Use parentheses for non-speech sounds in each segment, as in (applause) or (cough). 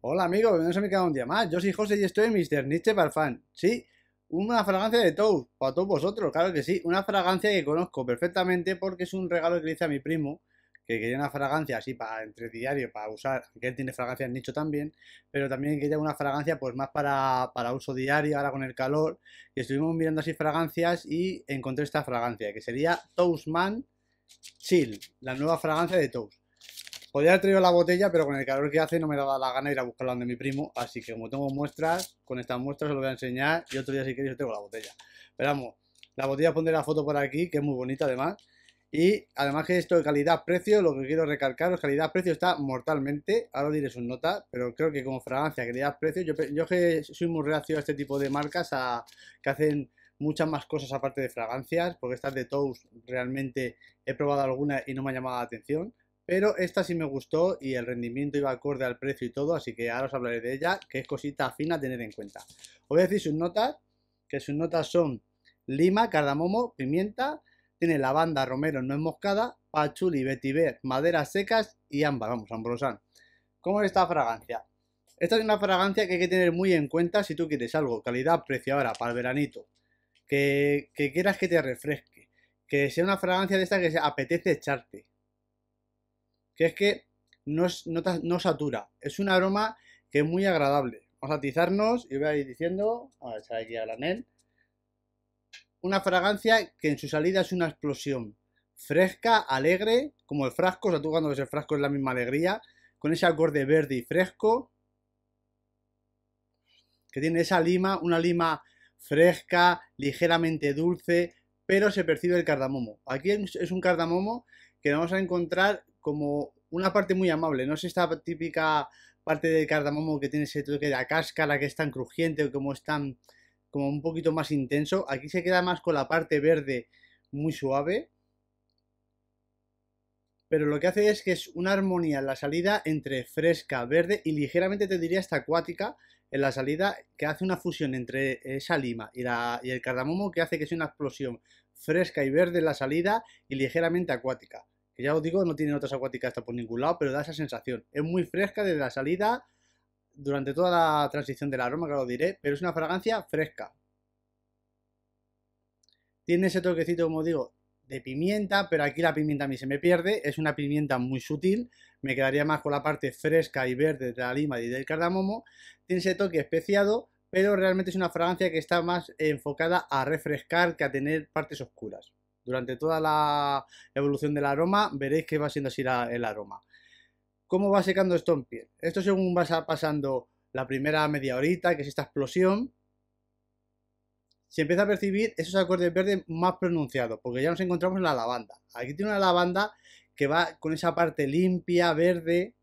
Hola amigos, bienvenidos a mi canal un día más. Yo soy José y estoy en Mr. Nietzsche Parfum Sí, una fragancia de Toast, para todos vosotros, claro que sí. Una fragancia que conozco perfectamente porque es un regalo que le hice a mi primo, que quería una fragancia así para entre diario, para usar, que él tiene fragancias en nicho también, pero también quería una fragancia pues más para, para uso diario, ahora con el calor. Y estuvimos mirando así fragancias y encontré esta fragancia, que sería Toastman Chill, la nueva fragancia de Toast. Podría haber traído la botella, pero con el calor que hace no me daba la gana ir a buscarla donde mi primo. Así que como tengo muestras, con estas muestras os lo voy a enseñar. Y otro día si queréis os tengo la botella. Pero vamos, la botella pondré la foto por aquí, que es muy bonita además. Y además que esto de calidad-precio, lo que quiero recalcaros, calidad-precio está mortalmente, ahora diré sus notas, pero creo que como fragancia, calidad-precio, yo, que soy muy reacio a este tipo de marcas a, que hacen muchas más cosas aparte de fragancias, porque estas de Toast realmente he probado algunas y no me ha llamado la atención, pero esta sí me gustó y el rendimiento iba acorde al precio y todo, así que ahora os hablaré de ella, que es cosita fina a tener en cuenta. Os voy a decir sus notas, que sus notas son lima, cardamomo, pimienta, tiene lavanda, romero, no moscada, pachuli, vetiver, maderas secas y ambas, vamos, ambrosán. ¿Cómo es esta fragancia? Esta es una fragancia que hay que tener muy en cuenta si tú quieres algo, calidad, precio ahora, para el veranito. Que, que, quieras que te refresque. Que sea una fragancia de esta que se apetece echarte que es que no, no satura. Es un aroma que es muy agradable. Vamos a atizarnos y voy a ir diciendo, a echar aquí a anel una fragancia que en su salida es una explosión. Fresca, alegre, como el frasco, o sea, tú cuando ves el frasco es la misma alegría, con ese acorde verde y fresco, que tiene esa lima, una lima fresca, ligeramente dulce, pero se percibe el cardamomo. Aquí es un cardamomo que vamos a encontrar como una parte muy amable, no es esta típica parte del cardamomo que tiene ese toque de la cáscara que es tan crujiente, o como es tan, como un poquito más intenso. Aquí se queda más con la parte verde muy suave. Pero lo que hace es que es una armonía en la salida entre fresca, verde y ligeramente te diría hasta acuática en la salida que hace una fusión entre esa lima y, la, y el cardamomo que hace que sea una explosión fresca y verde en la salida y ligeramente acuática. Que ya os digo, no tiene notas acuáticas hasta por ningún lado, pero da esa sensación. Es muy fresca desde la salida, durante toda la transición del aroma, que lo diré, pero es una fragancia fresca. Tiene ese toquecito, como digo, de pimienta, pero aquí la pimienta a mí se me pierde, es una pimienta muy sutil, me quedaría más con la parte fresca y verde de la lima y del cardamomo, tiene ese toque especiado, pero realmente es una fragancia que está más enfocada a refrescar que a tener partes oscuras. Durante toda la evolución del aroma veréis que va siendo así el aroma. ¿Cómo va secando esto en piel? Esto según va pasando la primera media horita, que es esta explosión, se empieza a percibir esos acordes verdes más pronunciados, porque ya nos encontramos en la lavanda. Aquí tiene una lavanda que va con esa parte limpia, verde,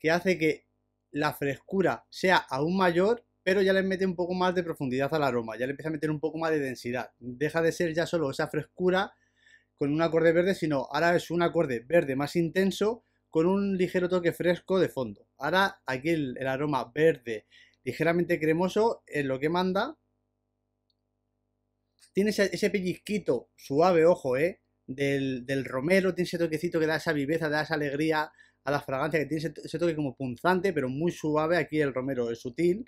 que hace que la frescura sea aún mayor pero ya le mete un poco más de profundidad al aroma, ya le empieza a meter un poco más de densidad. Deja de ser ya solo esa frescura con un acorde verde, sino ahora es un acorde verde más intenso con un ligero toque fresco de fondo. Ahora aquí el, aroma verde ligeramente cremoso es eh, lo que manda. Tiene ese, pellizquito suave, ojo, ¿eh? Del, del, romero, tiene ese toquecito que da esa viveza, da esa alegría, a la fragancia que tiene ese, toque como punzante, pero muy suave. Aquí el romero es sutil.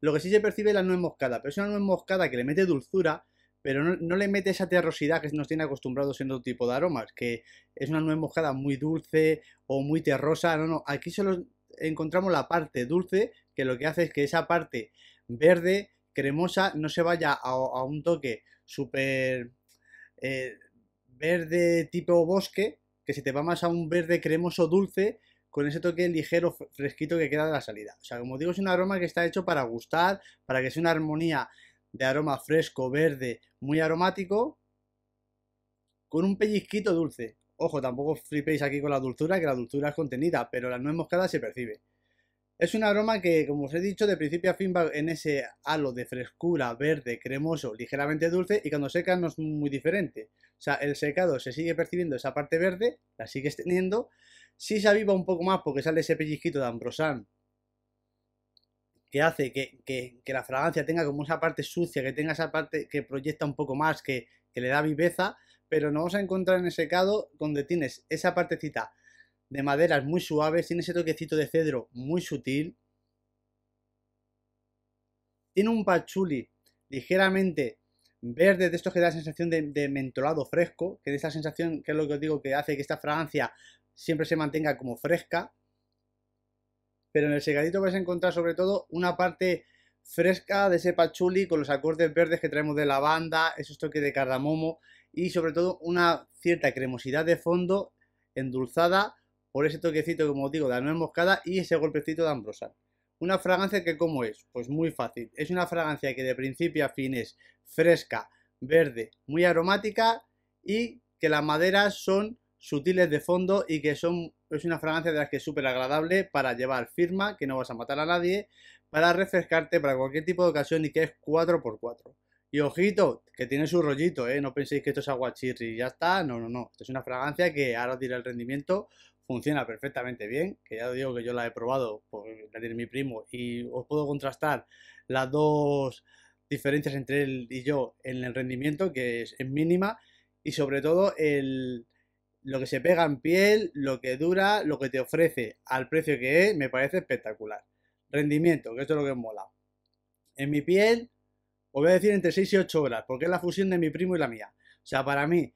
Lo que sí se percibe es la nuez moscada, pero es una nuez moscada que le mete dulzura, pero no, le mete esa terrosidad que nos tiene acostumbrados en otro tipo de aromas, que es una nuez moscada muy dulce o muy terrosa. No, no, aquí solo encontramos la parte dulce, que lo que hace es que esa parte verde, cremosa, no se vaya a, un toque súper eh, verde tipo bosque, que si te va más a un verde cremoso dulce con ese toque ligero fresquito que queda de la salida. O sea, como digo, es un aroma que está hecho para gustar, para que sea una armonía de aroma fresco, verde, muy aromático, con un pellizquito dulce. Ojo, tampoco flipéis aquí con la dulzura, que la dulzura es contenida, pero la nuez moscada se percibe. Es un aroma que, como os he dicho, de principio a fin va en ese halo de frescura, verde, cremoso, ligeramente dulce y cuando seca no es muy diferente. O sea, el secado se sigue percibiendo esa parte verde, la sigues teniendo. Si sí se aviva un poco más porque sale ese pellizquito de ambrosán que hace que, la fragancia tenga como esa parte sucia, que tenga esa parte que proyecta un poco más, que, le da viveza, pero no vamos a encontrar en el secado donde tienes esa partecita de maderas muy suaves, tiene ese toquecito de cedro muy sutil. Tiene un pachuli ligeramente verde, de estos que da la sensación de, mentolado fresco, que de esa sensación, que es lo que os digo, que hace que esta fragancia siempre se mantenga como fresca. Pero en el secadito vais a encontrar sobre todo una parte fresca de ese pachuli con los acordes verdes que traemos de lavanda, esos toques de cardamomo y sobre todo una cierta cremosidad de fondo endulzada por ese toquecito, como os digo, de la nuez moscada y ese golpecito de ambrosal. Una fragancia que ¿cómo es? Pues muy fácil. Es una fragancia que de principio a fin es fresca, verde, muy aromática y que las maderas son sutiles de fondo y que son es una fragancia de las que es súper agradable para llevar firma, que no vas a matar a nadie, para refrescarte para cualquier tipo de ocasión y que es 4x4. Y ojito, que tiene su rollito, ¿eh? No penséis que esto es aguachirri y ya está. No, no, no. es una fragancia que ahora os el rendimiento, funciona perfectamente bien, que ya os digo que yo la he probado, por la tiene mi primo, y os puedo contrastar las dos diferencias entre él y yo en el rendimiento, que es, mínima, y sobre todo el, lo que se pega en piel, lo que dura, lo que te ofrece al precio que es, me parece espectacular. Rendimiento, que esto es lo que mola. En mi piel, os voy a decir entre 6 y 8 horas, porque es la fusión de mi primo y la mía. O sea, para mí,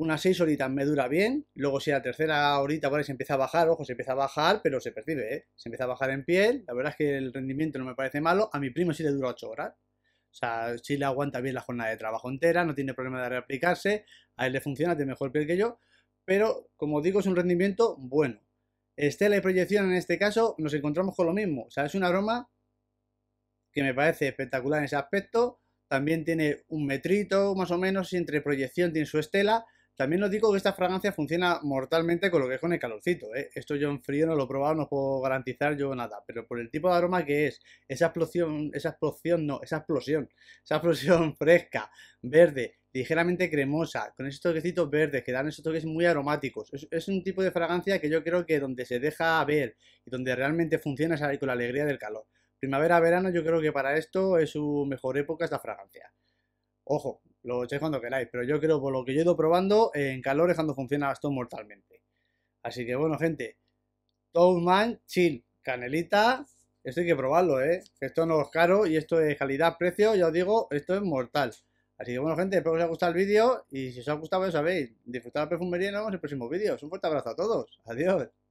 unas seis horitas me dura bien, luego si la tercera horita se empieza a bajar, ojo, se empieza a bajar, pero se percibe, ¿eh? se empieza a bajar en piel, la verdad es que el rendimiento no me parece malo, a mi primo sí le dura 8 horas, o sea, sí le aguanta bien la jornada de trabajo entera, no tiene problema de reaplicarse, a él le funciona, tiene mejor piel que yo, pero como digo, es un rendimiento bueno. Estela y proyección en este caso nos encontramos con lo mismo, o sea, es una broma que me parece espectacular en ese aspecto, también tiene un metrito más o menos, entre proyección tiene su estela, también os digo que esta fragancia funciona mortalmente con lo que es con el calorcito. ¿eh? Esto yo en frío no lo he probado, no puedo garantizar yo nada. Pero por el tipo de aroma que es, esa explosión, esa explosión, no, esa explosión, esa explosión (laughs) fresca, verde, ligeramente cremosa, con esos toquecitos verdes que dan esos toques muy aromáticos. Es, un tipo de fragancia que yo creo que donde se deja ver y donde realmente funciona es con la alegría del calor. Primavera-verano yo creo que para esto es su mejor época esta fragancia. Ojo, lo echéis cuando queráis, pero yo creo, por lo que yo he ido probando, en calor es cuando funciona esto mortalmente. Así que bueno, gente, Toastman, Chill, canelita, esto hay que probarlo, ¿eh? Esto no es caro y esto es calidad-precio, ya os digo, esto es mortal. Así que bueno, gente, espero que os haya gustado el vídeo y si os ha gustado, ya sabéis, disfrutad la perfumería y nos vemos en el próximos vídeos. Un fuerte abrazo a todos. Adiós.